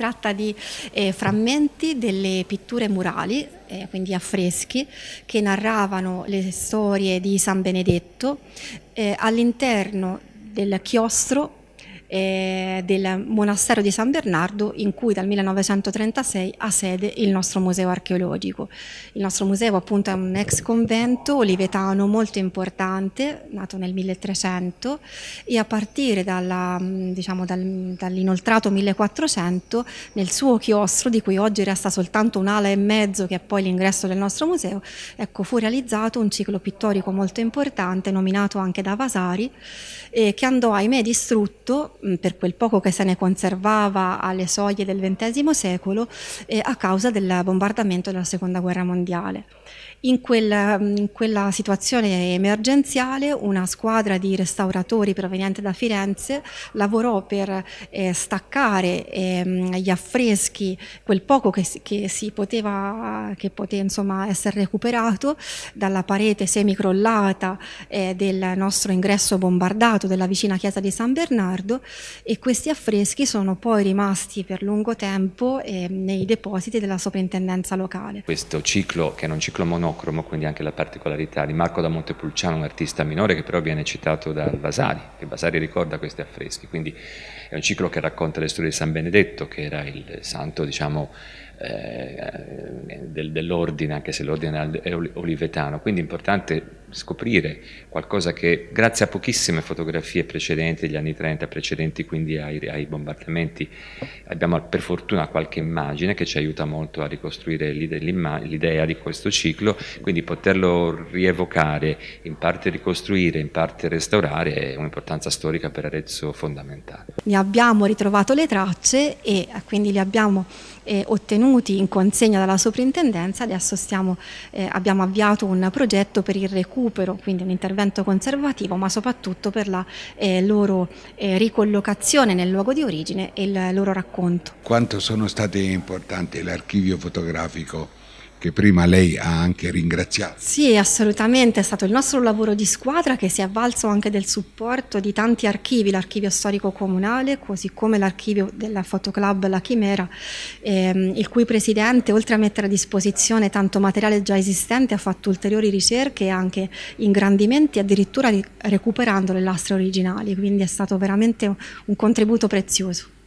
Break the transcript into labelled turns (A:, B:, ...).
A: tratta di eh, frammenti delle pitture murali, eh, quindi affreschi, che narravano le storie di San Benedetto eh, all'interno del chiostro eh, del monastero di San Bernardo in cui dal 1936 ha sede il nostro museo archeologico. Il nostro museo appunto è un ex convento olivetano molto importante, nato nel 1300 e a partire dalla, mm, diciamo, dal, dall'inoltrato 1400 nel suo chiostro di cui oggi resta soltanto un'ala e mezzo che è poi l'ingresso del nostro museo, ecco fu realizzato un ciclo pittorico molto importante nominato anche da Vasari eh, che andò ahimè distrutto per quel poco che se ne conservava alle soglie del XX secolo eh, a causa del bombardamento della Seconda Guerra Mondiale. In, quel, in, quella situazione emergenziale una squadra di restauratori proveniente da Firenze lavorò per eh, staccare eh, gli affreschi, quel poco che, che si poteva, che poté, insomma, essere recuperato dalla parete semicrollata eh, del nostro ingresso bombardato della vicina chiesa di San Bernardo e questi affreschi sono poi rimasti per lungo tempo eh, nei depositi della soprintendenza locale.
B: Questo ciclo, che è un ciclo monocromo, quindi anche la particolarità di Marco da Montepulciano, un artista minore che però viene citato da Vasari, e Vasari ricorda questi affreschi, quindi è un ciclo che racconta le storie di San Benedetto, che era il santo, diciamo, eh, dell'ordine, anche se l'ordine è olivetano, quindi è importante scoprire qualcosa che grazie a pochissime fotografie precedenti, gli anni 30 precedenti quindi ai, ai bombardamenti, abbiamo per fortuna qualche immagine che ci aiuta molto a ricostruire l'idea di questo ciclo, quindi poterlo rievocare, in parte ricostruire, in parte restaurare è un'importanza storica per Arezzo fondamentale.
A: Ne abbiamo ritrovato le tracce e eh, quindi le abbiamo eh, ottenuti in consegna dalla soprintendenza, adesso stiamo, eh, abbiamo avviato un progetto per il recupero recupero, quindi un intervento conservativo, ma soprattutto per la eh, loro eh, ricollocazione nel luogo di origine e il loro racconto. Quanto sono state importanti l'archivio fotografico che prima lei ha anche ringraziato. Sì, assolutamente, è stato il nostro lavoro di squadra che si è avvalso anche del supporto di tanti archivi, l'archivio storico comunale, così come l'archivio della Fotoclub La Chimera, ehm, il cui presidente, oltre a mettere a disposizione tanto materiale già esistente, ha fatto ulteriori ricerche e anche ingrandimenti, addirittura recuperando le lastre originali, quindi è stato veramente un contributo prezioso.